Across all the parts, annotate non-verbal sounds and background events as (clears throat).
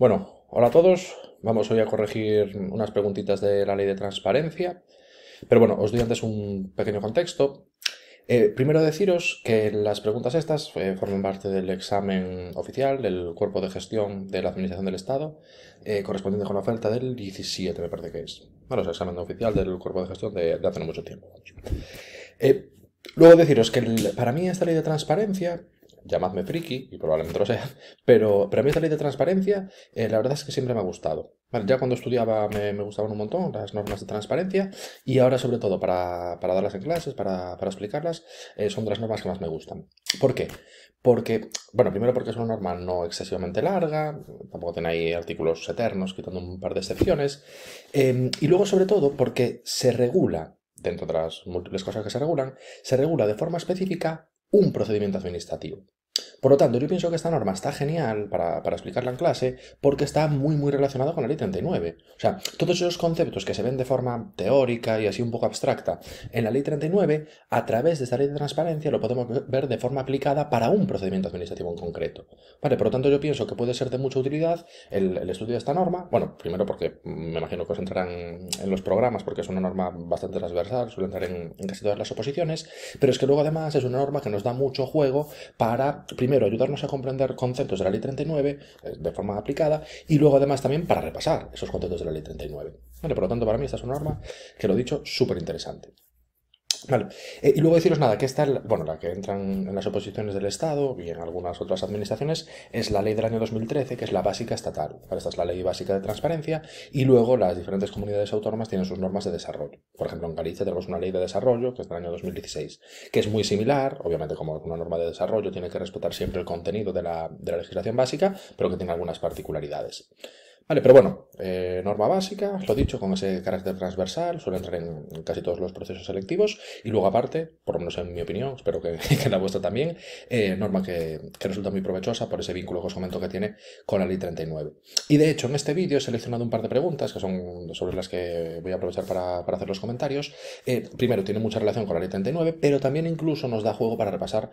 Bueno, hola a todos. Vamos hoy a corregir unas preguntitas de la ley de transparencia. Pero bueno, os doy antes un pequeño contexto. Eh, primero deciros que las preguntas estas eh, forman parte del examen oficial del Cuerpo de Gestión de la Administración del Estado, eh, correspondiente con la oferta del 17, me parece que es. Bueno, es el examen oficial del Cuerpo de Gestión de, hace no mucho tiempo. luego deciros que para mí esta ley de transparencia llamadme friki, y probablemente lo sea, pero, para a mí esta ley de transparencia, eh, la verdad es que siempre me ha gustado. ya cuando estudiaba me, gustaban un montón las normas de transparencia, y ahora sobre todo para, para darlas en clases, para, explicarlas, eh, son de las normas que más me gustan. ¿Por qué? Porque, bueno, primero porque es una norma no excesivamente larga, tampoco tiene ahí artículos eternos, quitando un par de excepciones, em, y luego sobre todo porque se regula dentro de las múltiples cosas que se regulan, se regula de forma específica un procedimiento administrativo. Por lo tanto, yo pienso que esta norma está genial para, para, explicarla en clase porque está muy, muy relacionado con la ley 39. O sea, todos esos conceptos que se ven de forma teórica y así un poco abstracta en la ley 39, a través de esta ley de transparencia lo podemos ver de forma aplicada para un procedimiento administrativo en concreto. Vale, por lo tanto, yo pienso que puede ser de mucha utilidad el, estudio de esta norma. Bueno, primero porque me imagino que os entrarán en los programas porque es una norma bastante transversal, suele entrar en casi todas las oposiciones, pero es que luego además es una norma que nos da mucho juego para primero ayudarnos a comprender conceptos de la Ley 39 eh, de forma aplicada y luego además también para repasar esos conceptos de la Ley 39. por lo tanto, para mí esta es una norma que lo he dicho súper interesante. Eh, y luego deciros nada, que esta, bueno, la que entran en las oposiciones del Estado y en algunas otras administraciones es la ley del año 2013, que es la básica estatal. esta es la ley básica de transparencia y luego las diferentes comunidades autónomas tienen sus normas de desarrollo. Por ejemplo, en Galicia tenemos una ley de desarrollo que es del año 2016, que es muy similar, obviamente como una norma de desarrollo tiene que respetar siempre el contenido de la legislación básica, pero que tiene algunas particularidades. Vale, pero bueno, eh, norma básica, lo dicho, con ese carácter transversal, suele entrar en, casi todos los procesos selectivos. Y luego, aparte, por lo menos en mi opinión, espero que, (laughs) en la vuestra también, eh, norma que, resulta muy provechosa por ese vínculo que os comento que tiene con la ley 39. Y de hecho, en este vídeo he seleccionado un par de preguntas que son sobre las que voy a aprovechar para, hacer los comentarios. Eh, primero, tiene mucha relación con la ley 39, pero también incluso nos da juego para repasar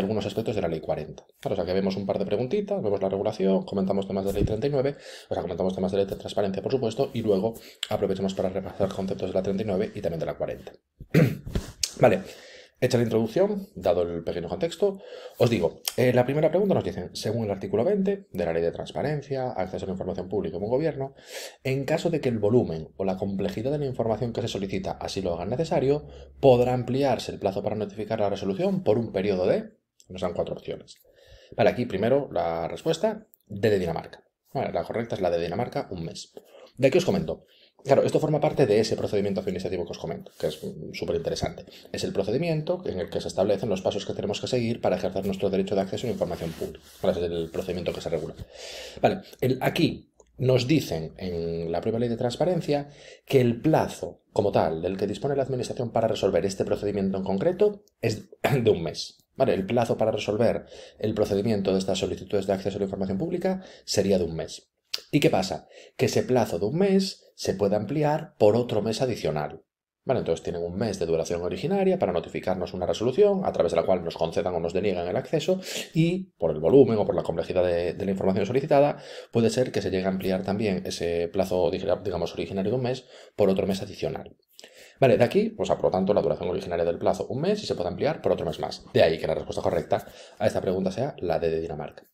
algunos aspectos de la ley 40. Claro, o sea que vemos un par de preguntitas, vemos la regulación, comentamos temas de la ley 39, o sea, tratamos temas de transparencia, por supuesto, y luego aprovechamos para repasar conceptos de la 39 y también de la 40. (clears throat) vale. Hecha la introducción, dado el pequeño contexto, os digo, eh, la primera pregunta nos dicen, según el artículo 20 de la Ley de Transparencia, Acceso a la Información Pública como Gobierno, en caso de que el volumen o la complejidad de la información que se solicita así lo hagan necesario, podrá ampliarse el plazo para notificar la resolución por un periodo de... Nos dan cuatro opciones. Vale, aquí primero la respuesta D de Dinamarca la correcta es la de Dinamarca, un mes. ¿De aquí os comento? Claro, esto forma parte de ese procedimiento administrativo que os comento, que es mm, súper interesante. Es el procedimiento en el que se establecen los pasos que tenemos que seguir para ejercer nuestro derecho de acceso a información pública. es el procedimiento que se regula. Vale, aquí nos dicen en la propia ley de transparencia que el plazo como tal del que dispone la Administración para resolver este procedimiento en concreto es de un mes el plazo para resolver el procedimiento de estas solicitudes de acceso a la información pública sería de un mes. ¿Y qué pasa? Que ese plazo de un mes se puede ampliar por otro mes adicional. entonces tienen un mes de duración originaria para notificarnos una resolución a través de la cual nos concedan o nos deniegan el acceso y por el volumen o por la complejidad de, de la información solicitada puede ser que se llegue a ampliar también ese plazo digamos originario de un mes por otro mes adicional. Vale, de aquí, pues por lo tanto, la duración originaria del plazo un mes y se puede ampliar por otro mes más. De ahí que la respuesta correcta a esta pregunta sea la de Dinamarca.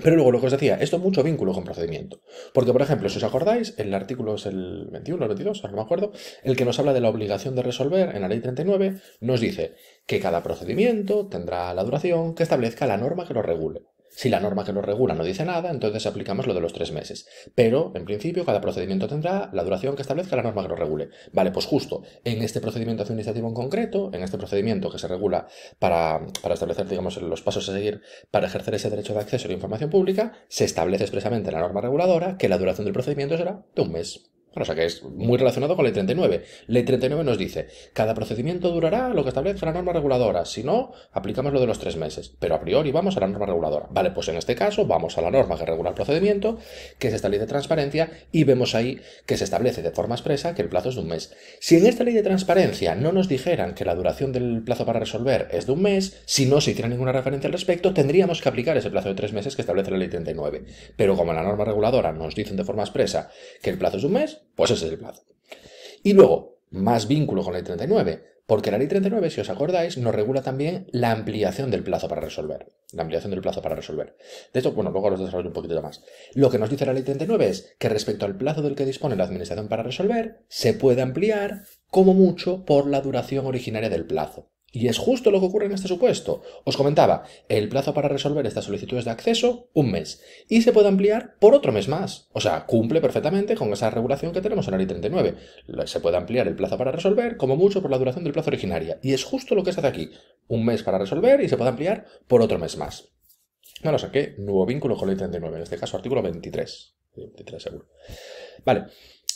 Pero luego lo que os decía, esto mucho vínculo con procedimiento. Porque, por ejemplo, si os acordáis, el artículo es el 21 o el 22, no me acuerdo, el que nos habla de la obligación de resolver en la ley 39, nos dice que cada procedimiento tendrá la duración que establezca la norma que lo regule. Si la norma que lo regula no dice nada, entonces aplicamos lo de los tres meses. Pero, en principio, cada procedimiento tendrá la duración que establezca la norma que lo regule. Vale, pues justo en este procedimiento administrativo en concreto, en este procedimiento que se regula para, establecer, digamos, los pasos a seguir para ejercer ese derecho de acceso a la información pública, se establece expresamente en la norma reguladora que la duración del procedimiento será de un mes. Bueno, o sea que es muy relacionado con Ley 39. Ley 39 nos dice, cada procedimiento durará lo que establece la norma reguladora, si no, aplicamos lo de los tres meses, pero a priori vamos a la norma reguladora. Vale, pues en este caso vamos a la norma que regula el procedimiento, que es esta ley de transparencia y vemos ahí que se establece de forma expresa que el plazo es de un mes. Si en esta ley de transparencia no nos dijeran que la duración del plazo para resolver es de un mes, si no se hiciera ninguna referencia al respecto, tendríamos que aplicar ese plazo de tres meses que establece la ley 39. Pero como la norma reguladora nos dicen de forma expresa que el plazo es de un mes, pues ese es el plazo. Y luego, más vínculo con la ley 39, porque la ley 39, si os acordáis, nos regula también la ampliación del plazo para resolver. La ampliación del plazo para resolver. De hecho, bueno, luego los desarrollo un poquito más. Lo que nos dice la ley 39 es que respecto al plazo del que dispone la administración para resolver, se puede ampliar como mucho por la duración originaria del plazo. Y es justo lo que ocurre en este supuesto. Os comentaba, el plazo para resolver estas solicitudes de acceso, un mes, y se puede ampliar por otro mes más. O sea, cumple perfectamente con esa regulación que tenemos en la ley 39. Se puede ampliar el plazo para resolver, como mucho, por la duración del plazo originaria. Y es justo lo que se hace aquí. Un mes para resolver y se puede ampliar por otro mes más. No lo saqué, nuevo vínculo con la ley 39, en este caso artículo 23. 23 seguro. Vale.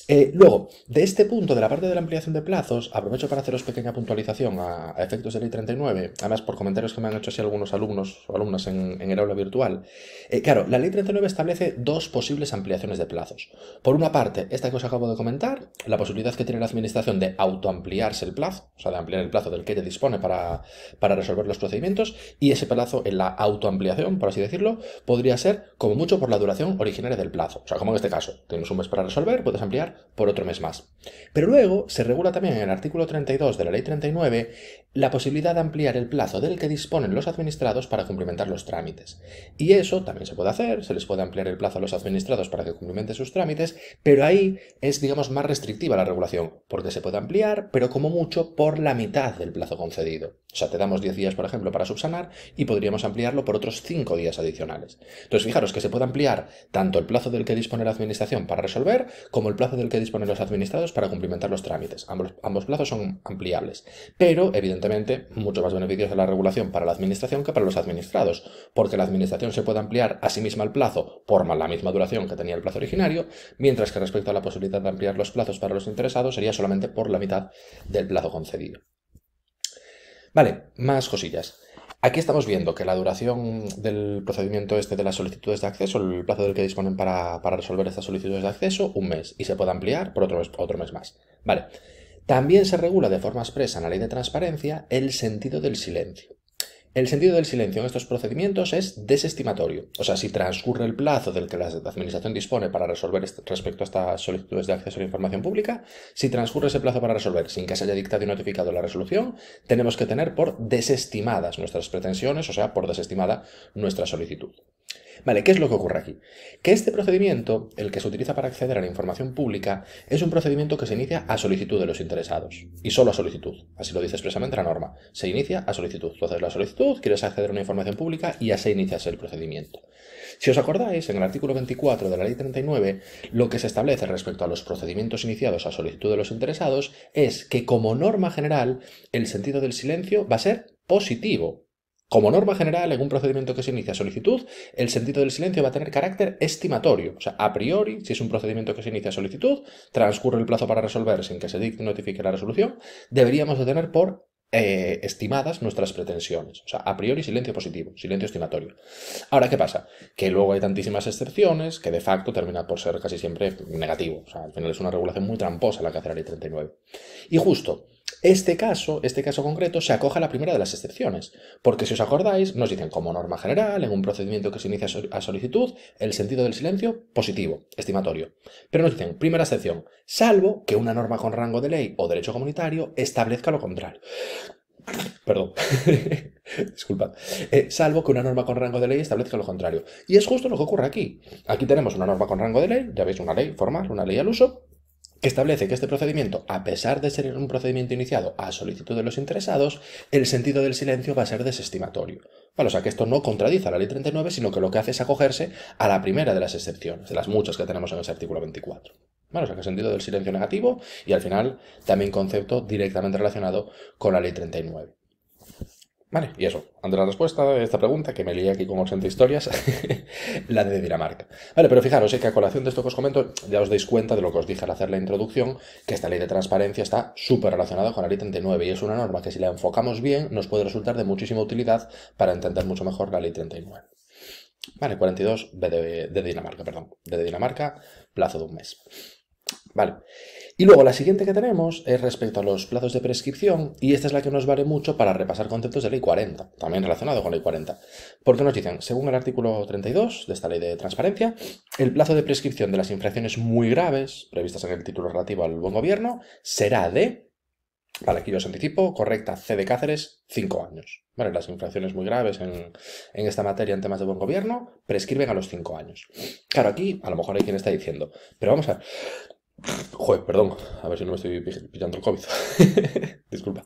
Eh, luego, de este punto, de la parte de la ampliación de plazos, aprovecho para haceros pequeña puntualización a, efectos de ley 39, además por comentarios que me han hecho así algunos alumnos o alumnas en, el aula virtual. Eh, claro, la ley 39 establece dos posibles ampliaciones de plazos. Por una parte, esta que os acabo de comentar, la posibilidad que tiene la administración de autoampliarse el plazo, o sea, de ampliar el plazo del que te dispone para, para resolver los procedimientos, y ese plazo en la autoampliación, por así decirlo, podría ser como mucho por la duración originaria del plazo. O sea, como en este caso, tienes un mes para resolver, puedes ampliar por otro mes más. Pero luego se regula también en el artículo 32 de la Ley 39 la posibilidad de ampliar el plazo del que disponen los administrados para cumplimentar los trámites. Y eso también se puede hacer, se les puede ampliar el plazo a los administrados para que cumplimenten sus trámites, pero ahí es, digamos, más restrictiva la regulación, porque se puede ampliar, pero como mucho, por la mitad del plazo concedido. O sea, te damos 10 días, por ejemplo, para subsanar y podríamos ampliarlo por otros 5 días adicionales. Entonces, fijaros que se puede ampliar tanto el plazo del que dispone la administración para resolver como el plazo del que disponen los administrados para cumplimentar los trámites. Ambos, plazos son ampliables, pero evidentemente mucho más beneficios de la regulación para la administración que para los administrados, porque la administración se puede ampliar a sí misma el plazo por la misma duración que tenía el plazo originario, mientras que respecto a la posibilidad de ampliar los plazos para los interesados sería solamente por la mitad del plazo concedido. Vale, más cosillas. Aquí estamos viendo que la duración del procedimiento este de las solicitudes de acceso, el plazo del que disponen para, resolver estas solicitudes de acceso, un mes, y se puede ampliar por otro mes, otro mes más. Vale. También se regula de forma expresa en la ley de transparencia el sentido del silencio. El sentido del silencio en estos procedimientos es desestimatorio. O sea, si transcurre el plazo del que la Administración dispone para resolver respecto a estas solicitudes de acceso a la información pública, si transcurre ese plazo para resolver sin que se haya dictado y notificado la resolución, tenemos que tener por desestimadas nuestras pretensiones, o sea, por desestimada nuestra solicitud. Vale, ¿qué es lo que ocurre aquí? Que este procedimiento, el que se utiliza para acceder a la información pública, es un procedimiento que se inicia a solicitud de los interesados, y solo a solicitud, así lo dice expresamente la norma, se inicia a solicitud. Tú haces la solicitud, quieres acceder a una información pública y así inicias el procedimiento. Si os acordáis, en el artículo 24 de la ley 39, lo que se establece respecto a los procedimientos iniciados a solicitud de los interesados es que como norma general, el sentido del silencio va a ser positivo, como norma general, en un procedimiento que se inicia solicitud, el sentido del silencio va a tener carácter estimatorio. O sea, a priori, si es un procedimiento que se inicia solicitud, transcurre el plazo para resolver sin que se dicte notifique la resolución, deberíamos de tener por eh, estimadas nuestras pretensiones. O sea, a priori silencio positivo, silencio estimatorio. Ahora, ¿qué pasa? Que luego hay tantísimas excepciones que de facto termina por ser casi siempre negativo. O sea, al final es una regulación muy tramposa la que hace la ley 39. Y justo, este caso, este caso concreto, se acoge a la primera de las excepciones, porque si os acordáis, nos dicen como norma general, en un procedimiento que se inicia a solicitud, el sentido del silencio positivo, estimatorio. Pero nos dicen, primera excepción, salvo que una norma con rango de ley o derecho comunitario establezca lo contrario. Perdón. (laughs) Disculpad. Eh, salvo que una norma con rango de ley establezca lo contrario. Y es justo lo que ocurre aquí. Aquí tenemos una norma con rango de ley, ya veis, una ley formal, una ley al uso, establece que este procedimiento, a pesar de ser un procedimiento iniciado a solicitud de los interesados, el sentido del silencio va a ser desestimatorio. o sea que esto no contradice a la ley 39, sino que lo que hace es acogerse a la primera de las excepciones, de las muchas que tenemos en ese artículo 24. o sea que el sentido del silencio negativo y al final también concepto directamente relacionado con la ley 39. Vale, y eso. Ante la respuesta de esta pregunta, que me lié aquí con 80 historias, (laughs) la de Dinamarca. Vale, pero fijaros, es eh, que a colación de esto que os comento, ya os dais cuenta de lo que os dije al hacer la introducción, que esta ley de transparencia está súper relacionada con la ley 39 y es una norma que si la enfocamos bien nos puede resultar de muchísima utilidad para entender mucho mejor la ley 39. Vale, 42 de, de Dinamarca, perdón. De Dinamarca, plazo de un mes. Vale. Y luego la siguiente que tenemos es respecto a los plazos de prescripción y esta es la que nos vale mucho para repasar conceptos de ley 40, también relacionado con ley 40, porque nos dicen, según el artículo 32 de esta ley de transparencia, el plazo de prescripción de las infracciones muy graves previstas en el título relativo al buen gobierno será de, vale, aquí yo os anticipo, correcta C de Cáceres, 5 años. Vale, las infracciones muy graves en, en, esta materia en temas de buen gobierno prescriben a los 5 años. Claro, aquí a lo mejor hay quien está diciendo, pero vamos a ver Joder, perdón, a ver si no me estoy pillando el COVID. (laughs) Disculpa.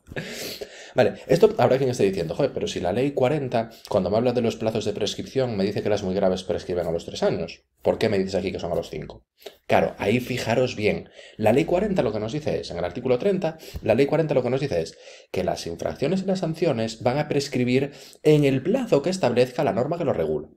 Vale, esto habrá quien esté diciendo, joder, pero si la ley 40, cuando me habla de los plazos de prescripción, me dice que las muy graves prescriben a los 3 años. ¿Por qué me dices aquí que son a los 5? Claro, ahí fijaros bien. La ley 40 lo que nos dice es, en el artículo 30, la ley 40 lo que nos dice es que las infracciones y las sanciones van a prescribir en el plazo que establezca la norma que lo regula.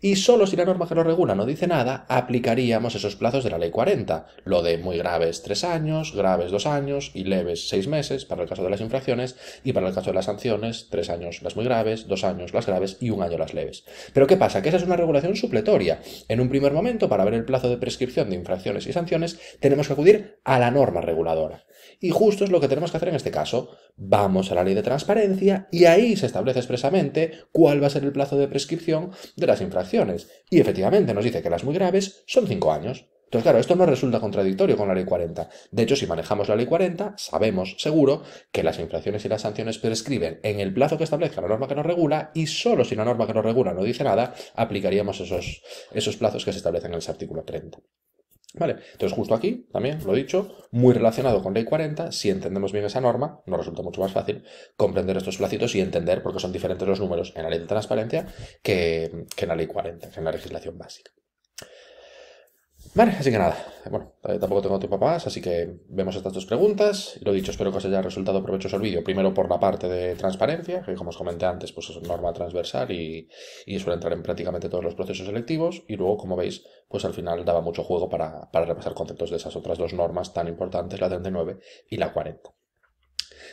Y solo si la norma que lo regula no dice nada, aplicaríamos esos plazos de la Ley 40, lo de muy graves tres años, graves dos años y leves seis meses para el caso de las infracciones y para el caso de las sanciones tres años las muy graves, dos años las graves y un año las leves. Pero ¿qué pasa? Que esa es una regulación supletoria. En un primer momento, para ver el plazo de prescripción de infracciones y sanciones, tenemos que acudir a la norma reguladora. Y justo es lo que tenemos que hacer en este caso. Vamos a la ley de transparencia y ahí se establece expresamente cuál va a ser el plazo de prescripción de las infracciones. Y efectivamente nos dice que las muy graves son cinco años. Entonces, claro, esto no resulta contradictorio con la ley 40. De hecho, si manejamos la ley 40, sabemos seguro que las infracciones y las sanciones prescriben en el plazo que establezca la norma que nos regula y solo si la norma que nos regula no dice nada, aplicaríamos esos, esos plazos que se establecen en el artículo 30. ¿Vale? Entonces, justo aquí, también lo he dicho, muy relacionado con ley 40, si entendemos bien esa norma, nos resulta mucho más fácil comprender estos plácitos y entender por qué son diferentes los números en la ley de transparencia que, que en la ley 40, que en la legislación básica. Vale, así que nada. Bueno, eh, tampoco tengo tiempo para más, así que vemos estas dos preguntas. Lo dicho, espero que os haya resultado provechoso el vídeo. Primero por la parte de transparencia, que como os comenté antes, pues es norma transversal y, suele entrar en prácticamente todos los procesos selectivos. Y luego, como veis, pues al final daba mucho juego para, para repasar conceptos de esas otras dos normas tan importantes, la 39 y la 40.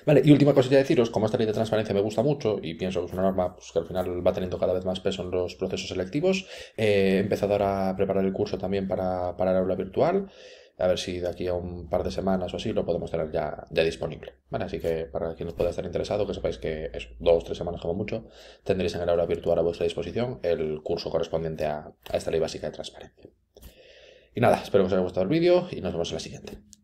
Vale, y última cosa que deciros, como esta ley de transparencia me gusta mucho y pienso que es una norma pues, que al final va teniendo cada vez más peso en los procesos selectivos, eh, he empezado ahora a preparar el curso también para, para la aula virtual a ver si de aquí a un par de semanas o así lo podemos tener ya, disponible. ¿vale? Así que para quien os pueda estar interesado, que sepáis que es dos o tres semanas como mucho, tendréis en el aula virtual a vuestra disposición el curso correspondiente a, a esta ley básica de transparencia. Y nada, espero que os haya gustado el vídeo y nos vemos en la siguiente.